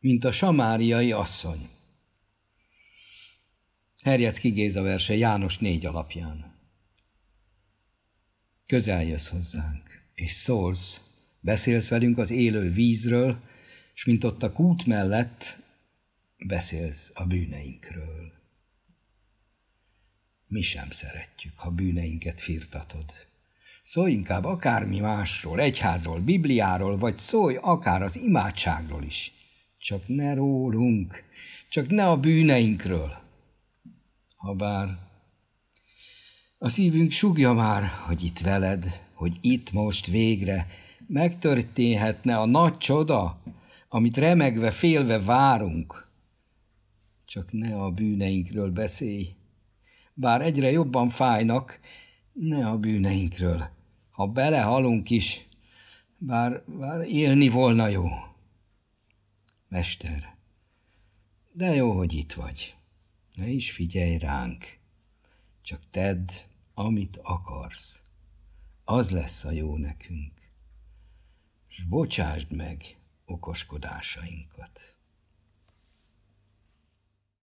mint a samáriai asszony. kigéz Géza verse János négy alapján. Közel jössz hozzánk, és szólsz, beszélsz velünk az élő vízről, és mint ott a kút mellett, beszélsz a bűneinkről. Mi sem szeretjük, ha bűneinket firtatod. Szólj inkább akármi másról, egyházról, Bibliáról, vagy szólj akár az imádságról is – csak ne rólunk, csak ne a bűneinkről. Habár a szívünk sugja már, hogy itt veled, hogy itt most végre megtörténhetne a nagy csoda, amit remegve, félve várunk. Csak ne a bűneinkről beszélj, bár egyre jobban fájnak, ne a bűneinkről. Ha belehalunk is, bár, bár élni volna jó. Mester, de jó, hogy itt vagy. Ne is figyelj ránk. Csak tedd, amit akarsz. Az lesz a jó nekünk. S bocsásd meg okoskodásainkat.